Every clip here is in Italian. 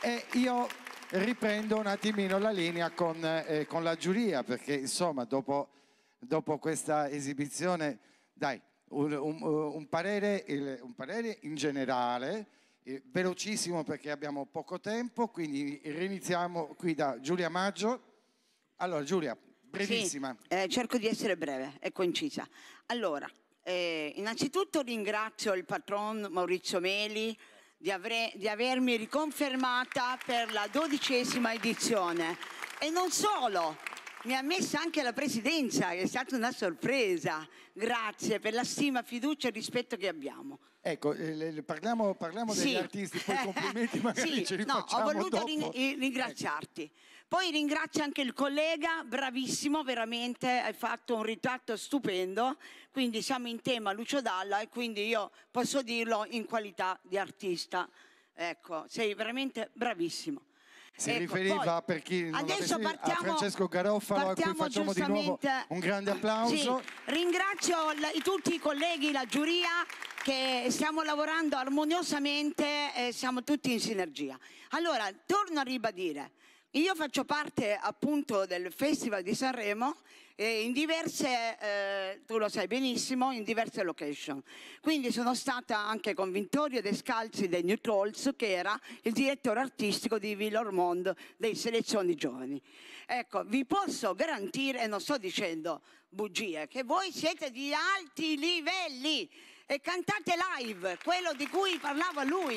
E io riprendo un attimino la linea con, eh, eh, con la giuria, perché insomma dopo, dopo questa esibizione, dai, un, un, un, parere, un parere, in generale, eh, velocissimo perché abbiamo poco tempo, quindi riniziamo qui da Giulia Maggio. Allora Giulia, brevissima. Sì, eh, cerco di essere breve e concisa. Allora, eh, innanzitutto ringrazio il patron Maurizio Meli di, avre, di avermi riconfermata per la dodicesima edizione. E non solo, mi ha messa anche la presidenza, è stata una sorpresa. Grazie per la stima, fiducia e rispetto che abbiamo. Ecco, eh, parliamo, parliamo sì. degli artisti, poi complimenti magari sì, ce li no, Ho voluto dopo. Eh, ringraziarti. Ecco. Poi ringrazio anche il collega, bravissimo, veramente hai fatto un ritratto stupendo, quindi siamo in tema Lucio Dalla e quindi io posso dirlo in qualità di artista. Ecco, sei veramente bravissimo si ecco, riferiva poi, per chi non adesso partiamo, a Francesco Garofalo a cui facciamo di nuovo un grande applauso. Sì, ringrazio la, tutti i colleghi, la giuria che stiamo lavorando armoniosamente e siamo tutti in sinergia. Allora, torno a ribadire, io faccio parte appunto del Festival di Sanremo eh, in diverse, eh, tu lo sai benissimo, in diverse location. Quindi sono stata anche con Vittorio Descalzi dei New Trolls che era il direttore artistico di Villormond dei Selezioni Giovani. Ecco, vi posso garantire, e non sto dicendo bugie, che voi siete di alti livelli e cantate live, quello di cui parlava lui.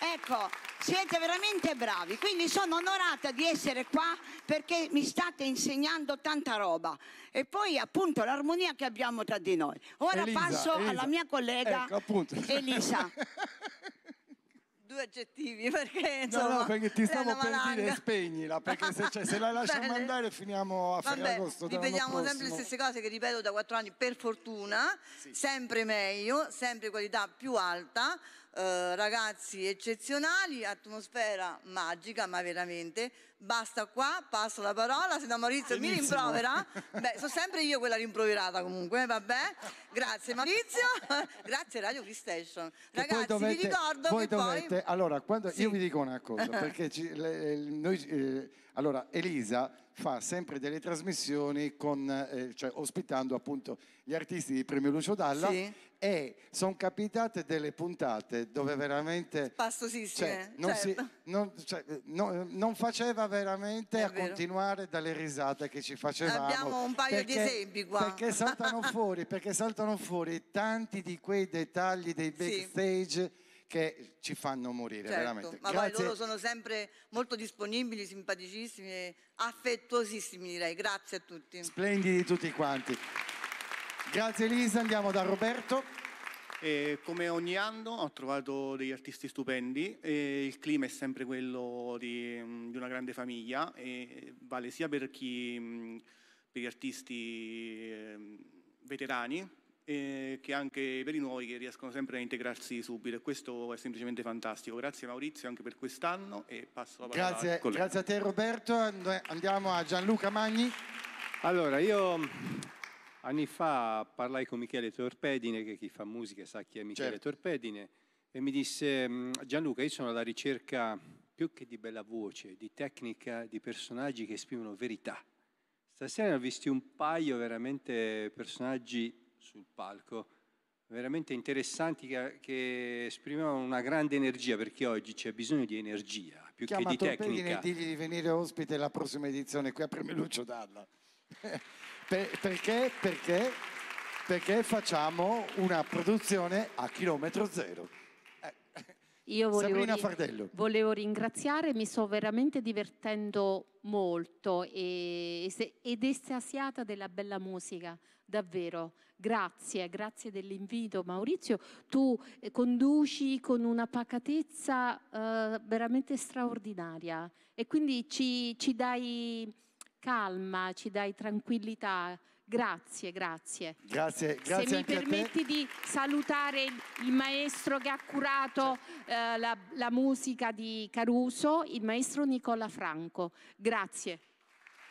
Ecco, siete veramente bravi, quindi sono onorata di essere qua perché mi state insegnando tanta roba. E poi appunto l'armonia che abbiamo tra di noi. Ora Elisa, passo Elisa. alla mia collega ecco, Elisa. due aggettivi perché insomma, no, no, perché ti stavo per malanga. dire spegnila perché se, cioè, se la lasciamo andare finiamo a Ferragosto Vabbè, ripetiamo sempre le stesse cose che ripeto da quattro anni per fortuna sì. sempre meglio sempre qualità più alta eh, ragazzi eccezionali atmosfera magica ma veramente basta qua, passo la parola, se no Maurizio Benissimo. mi rimprovera. Beh, sono sempre io quella rimproverata comunque, eh, vabbè. Grazie Maurizio, grazie Radio Free Station. Ragazzi, dovete, vi ricordo voi che dovete, poi... Allora, quando, sì. io vi dico una cosa, perché ci, le, eh, noi, eh, allora, Elisa fa sempre delle trasmissioni con, eh, cioè, ospitando appunto gli artisti di Premio Lucio Dalla sì e sono capitate delle puntate dove veramente... spastosissime cioè, non, certo. si, non, cioè, no, non faceva veramente È a vero. continuare dalle risate che ci facevamo. Abbiamo un paio perché, di esempi qua. Perché saltano fuori, perché saltano fuori tanti di quei dettagli dei backstage... Sì che ci fanno morire certo, veramente. Ma Grazie. poi loro sono sempre molto disponibili, simpaticissimi, affettuosissimi direi. Grazie a tutti. Splendidi tutti quanti. Grazie Elisa, andiamo da Roberto. E come ogni anno ho trovato degli artisti stupendi, il clima è sempre quello di, mm, di una grande famiglia, e vale sia per, chi, mm, per gli artisti ehm, veterani che anche per i nuovi che riescono sempre a integrarsi subito e questo è semplicemente fantastico. Grazie Maurizio anche per quest'anno e passo la parola grazie, a Grazie a te Roberto, andiamo a Gianluca Magni. Allora, io Anni fa parlai con Michele Torpedine, che chi fa musica sa chi è Michele certo. Torpedine, e mi disse mm, Gianluca, io sono alla ricerca più che di bella voce, di tecnica, di personaggi che esprimono verità. Stasera ne ho visti un paio veramente personaggi sul palco, veramente interessanti che, che esprimevano una grande energia perché oggi c'è bisogno di energia più Chiama che di tecnica. Chiama digli di venire ospite alla prossima edizione qui a Premio Dalla. Per, perché, perché, perché facciamo una produzione a chilometro zero. Eh, io volevo, volevo, ringraziare, mi sto veramente divertendo molto e, ed estasiata della bella musica, davvero. Grazie, grazie dell'invito Maurizio. Tu eh, conduci con una pacatezza eh, veramente straordinaria e quindi ci, ci dai calma, ci dai tranquillità. Grazie, grazie. Grazie, grazie. Se mi permetti di salutare il maestro che ha curato eh, la, la musica di Caruso, il maestro Nicola Franco. Grazie.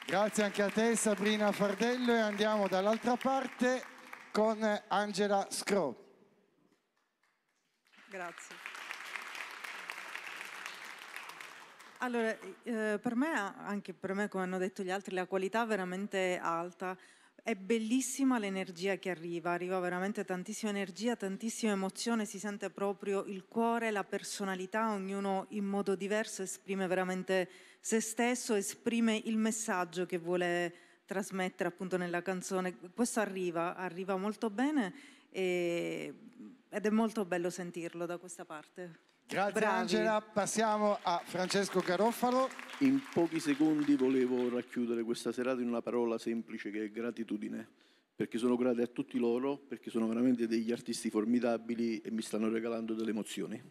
Grazie anche a te Sabrina Fardello e andiamo dall'altra parte con Angela Scro. Grazie. Allora, eh, eh, per me, anche per me, come hanno detto gli altri, la qualità è veramente alta. È bellissima l'energia che arriva, arriva veramente tantissima energia, tantissima emozione, si sente proprio il cuore, la personalità, ognuno in modo diverso esprime veramente se stesso, esprime il messaggio che vuole trasmettere appunto nella canzone. Questo arriva, arriva molto bene e, ed è molto bello sentirlo da questa parte. Grazie Bravi. Angela, passiamo a Francesco Caroffalo. In pochi secondi volevo racchiudere questa serata in una parola semplice che è gratitudine, perché sono grato a tutti loro, perché sono veramente degli artisti formidabili e mi stanno regalando delle emozioni.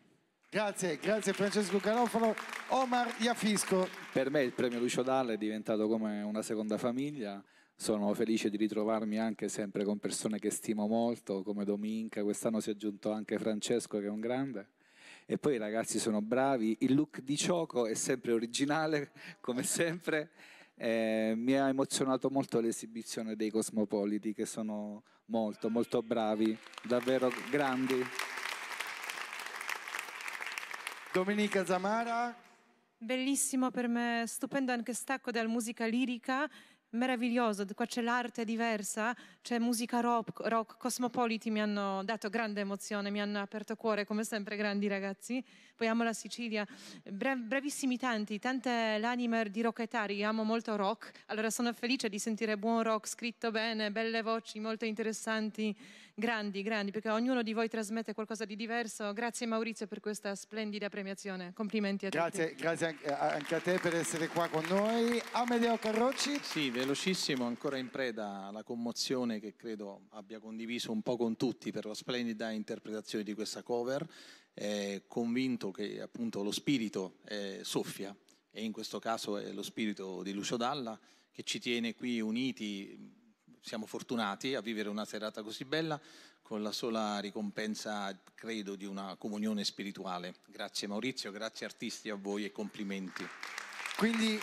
Grazie, grazie Francesco Caroffalo. Omar Iafisco. Per me il premio Lucio Dalla è diventato come una seconda famiglia. Sono felice di ritrovarmi anche sempre con persone che stimo molto, come Dominca. Quest'anno si è aggiunto anche Francesco, che è un grande. E poi i ragazzi sono bravi, il look di Cioco è sempre originale, come sempre. Eh, mi ha emozionato molto l'esibizione dei Cosmopoliti, che sono molto, molto bravi, davvero grandi. Domenica Zamara. Bellissimo per me, stupendo anche stacco dalla musica lirica meraviglioso, qua c'è l'arte diversa, c'è musica rock, rock, cosmopoliti mi hanno dato grande emozione, mi hanno aperto cuore come sempre grandi ragazzi, poi amo la Sicilia, Bra- bravissimi tanti, tante l'animer di rocketari, amo molto rock, allora sono felice di sentire buon rock scritto bene, belle voci molto interessanti, grandi, grandi, perché ognuno di voi trasmette qualcosa di diverso, grazie Maurizio per questa splendida premiazione, complimenti a grazie, tutti. Grazie anche a te per essere qua con noi, Amedeo Carrocci. Sì, velocissimo, ancora in preda alla commozione che credo abbia condiviso un po' con tutti per la splendida interpretazione di questa cover, eh, convinto che appunto lo spirito eh, soffia e in questo caso è lo spirito di Lucio Dalla che ci tiene qui uniti, siamo fortunati a vivere una serata così bella con la sola ricompensa, credo, di una comunione spirituale. Grazie Maurizio, grazie artisti a voi e complimenti. Quindi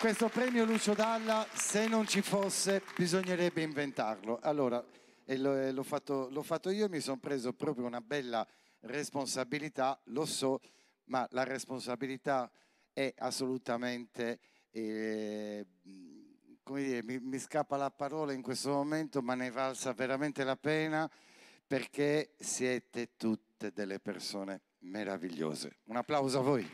questo premio Lucio Dalla, se non ci fosse, bisognerebbe inventarlo. Allora, eh, l'ho fatto, fatto, io, mi sono preso proprio una bella responsabilità, lo so, ma la responsabilità è assolutamente, eh, come dire, mi, mi scappa la parola in questo momento, ma ne valsa veramente la pena perché siete tutte delle persone meravigliose. Un applauso a voi.